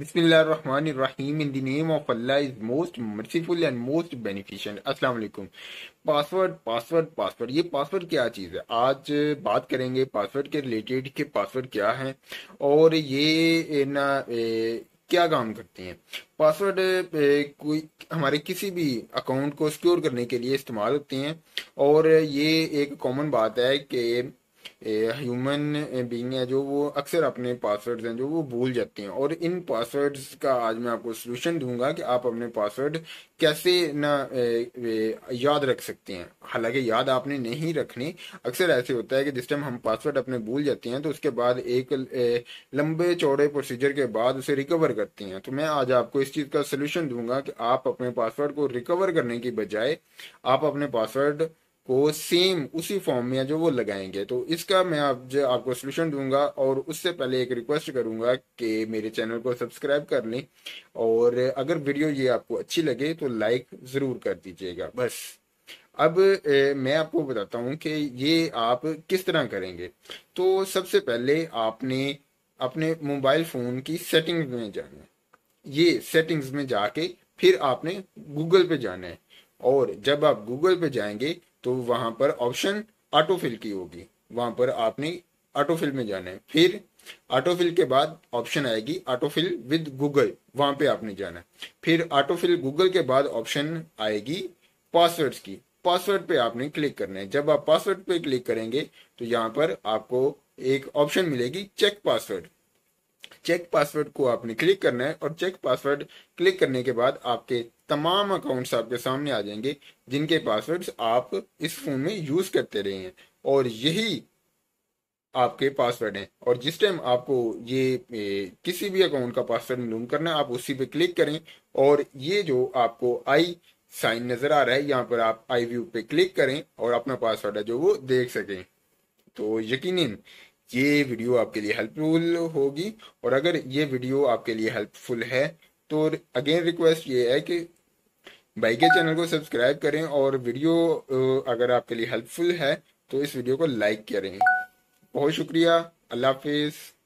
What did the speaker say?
बिस्मिल्लाम in the name of Allah is most merciful and most beneficent. अस्सलाम वालेकुम. Password password password ये password क्या चीज़ है आज बात करेंगे पासवर्ड के रिलेटेड के पासवर्ड क्या है और ये ना ए, क्या काम करते हैं पासवर्ड कोई हमारे किसी भी अकाउंट को सिक्योर करने के लिए इस्तेमाल होते हैं और ये एक कॉमन बात है कि ह्यूमन बींग है जो वो अक्सर अपने पासवर्ड्स हैं जो वो भूल जाते हैं और इन पासवर्ड्स का आज मैं आपको सलूशन दूंगा कि आप अपने पासवर्ड कैसे ना ए, ए, याद रख सकते हैं हालांकि याद आपने नहीं रखने अक्सर ऐसे होता है कि जिस टाइम हम पासवर्ड अपने भूल जाते हैं तो उसके बाद एक ए, लंबे चौड़े प्रोसीजर के बाद उसे रिकवर करते हैं तो मैं आज आपको इस चीज़ का सोल्यूशन दूंगा कि आप अपने पासवर्ड को रिकवर करने की बजाय आप अपने पासवर्ड को सेम उसी फॉर्म में जो वो लगाएंगे तो इसका मैं आप जो आपको सोल्यूशन दूंगा और उससे पहले एक रिक्वेस्ट करूंगा कि मेरे चैनल को सब्सक्राइब कर लें और अगर वीडियो ये आपको अच्छी लगे तो लाइक ज़रूर कर दीजिएगा बस अब ए, मैं आपको बताता हूं कि ये आप किस तरह करेंगे तो सबसे पहले आपने अपने मोबाइल फ़ोन की सेटिंग में जाना है ये सेटिंग्स में जाके फिर आपने गूगल पे जाना है और जब आप गूगल पे जाएंगे तो वहां पर ऑप्शन ऑटोफिल की होगी वहां पर आपने ऑटोफिल में जाना है फिर ऑटोफिल के बाद ऑप्शन आएगी ऑटोफिल विद गूगल वहां पे आपने जाना है फिर ऑटोफिल गूगल के बाद ऑप्शन आएगी पासवर्ड्स की पासवर्ड पे आपने क्लिक करना है जब आप पासवर्ड पे क्लिक करेंगे तो यहाँ पर आपको एक ऑप्शन मिलेगी चेक पासवर्ड चेक पासवर्ड को आपने क्लिक करना है और चेक पासवर्ड क्लिक करने के बाद आपके तमाम अकाउंट्स आपके सामने आ जाएंगे जिनके पासवर्ड्स आप इस फोन में यूज करते रहे हैं और यही आपके पासवर्ड हैं और जिस टाइम आपको ये ए, किसी भी अकाउंट का पासवर्ड मालूम करना है आप उसी पे क्लिक करें और ये जो आपको आई साइन नजर आ रहा है यहाँ पर आप आई व्यू पे क्लिक करें और अपना पासवर्ड है जो वो देख सकें तो यकीनन ये वीडियो आपके लिए हेल्पफुल होगी और अगर ये वीडियो आपके लिए हेल्पफुल है तो अगेन रिक्वेस्ट ये है कि भाई के चैनल को सब्सक्राइब करें और वीडियो अगर आपके लिए हेल्पफुल है तो इस वीडियो को लाइक करें बहुत शुक्रिया अल्लाह हाफिज़